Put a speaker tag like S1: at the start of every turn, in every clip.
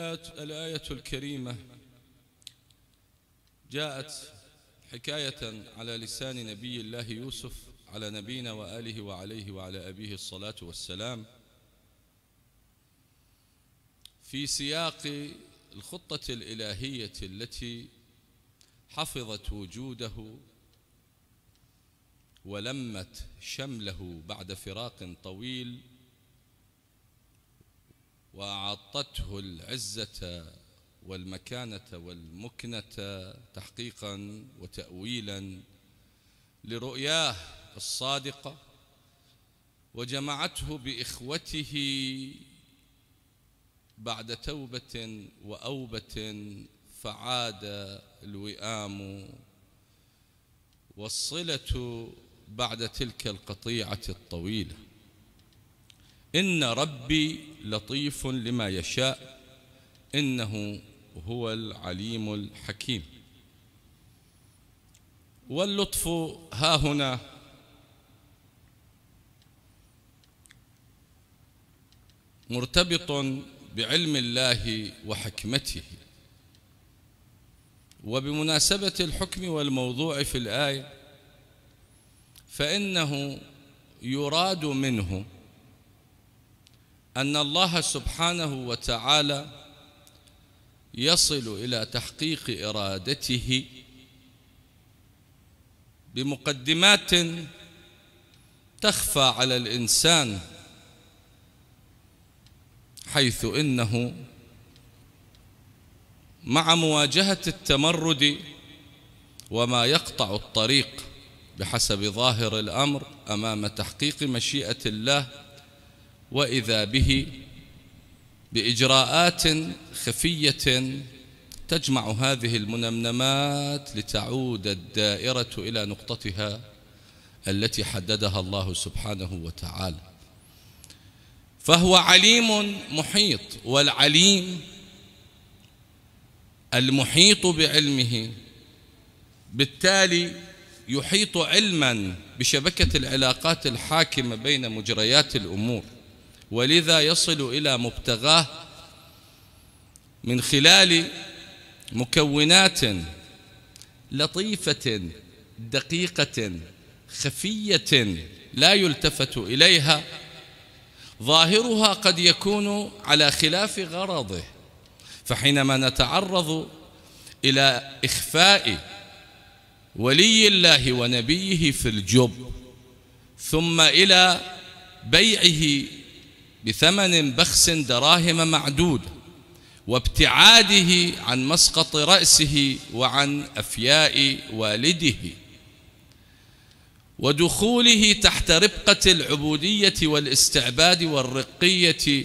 S1: الآية الكريمة جاءت حكاية على لسان نبي الله يوسف على نبينا وآله وعليه وعلى أبيه الصلاة والسلام في سياق الخطة الإلهية التي حفظت وجوده ولمت شمله بعد فراق طويل وأعطته العزة والمكانة والمكنة تحقيقا وتأويلا لرؤياه الصادقة وجمعته بإخوته بعد توبة وأوبة فعاد الوئام والصلة بعد تلك القطيعة الطويلة إن ربي لطيف لما يشاء إنه هو العليم الحكيم واللطف ها هنا مرتبط بعلم الله وحكمته وبمناسبة الحكم والموضوع في الآية فإنه يراد منه أن الله سبحانه وتعالى يصل إلى تحقيق إرادته بمقدمات تخفى على الإنسان حيث إنه مع مواجهة التمرد وما يقطع الطريق بحسب ظاهر الأمر أمام تحقيق مشيئة الله وإذا به بإجراءات خفية تجمع هذه المنمنمات لتعود الدائرة إلى نقطتها التي حددها الله سبحانه وتعالى فهو عليم محيط والعليم المحيط بعلمه بالتالي يحيط علما بشبكة العلاقات الحاكمة بين مجريات الأمور ولذا يصل إلى مبتغاه من خلال مكونات لطيفة دقيقة خفية لا يلتفت إليها ظاهرها قد يكون على خلاف غرضه فحينما نتعرض إلى إخفاء ولي الله ونبيه في الجب ثم إلى بيعه بثمن بخس دراهم معدود وابتعاده عن مسقط رأسه وعن أفياء والده ودخوله تحت ربقة العبودية والاستعباد والرقية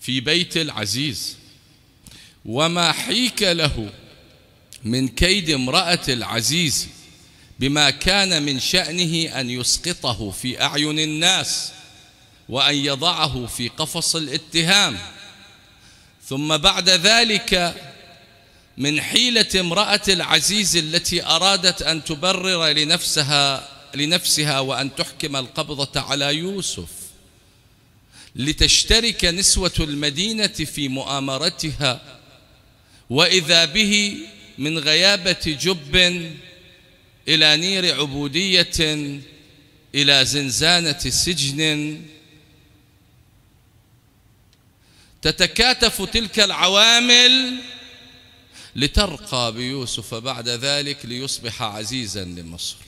S1: في بيت العزيز وما حيك له من كيد امرأة العزيز بما كان من شأنه أن يسقطه في أعين الناس وأن يضعه في قفص الاتهام ثم بعد ذلك من حيلة امرأة العزيز التي أرادت أن تبرر لنفسها لنفسها وأن تحكم القبضة على يوسف لتشترك نسوة المدينة في مؤامرتها وإذا به من غيابة جب إلى نير عبودية إلى زنزانة سجن تتكاتف تلك العوامل لترقى بيوسف بعد ذلك ليصبح عزيزا لمصر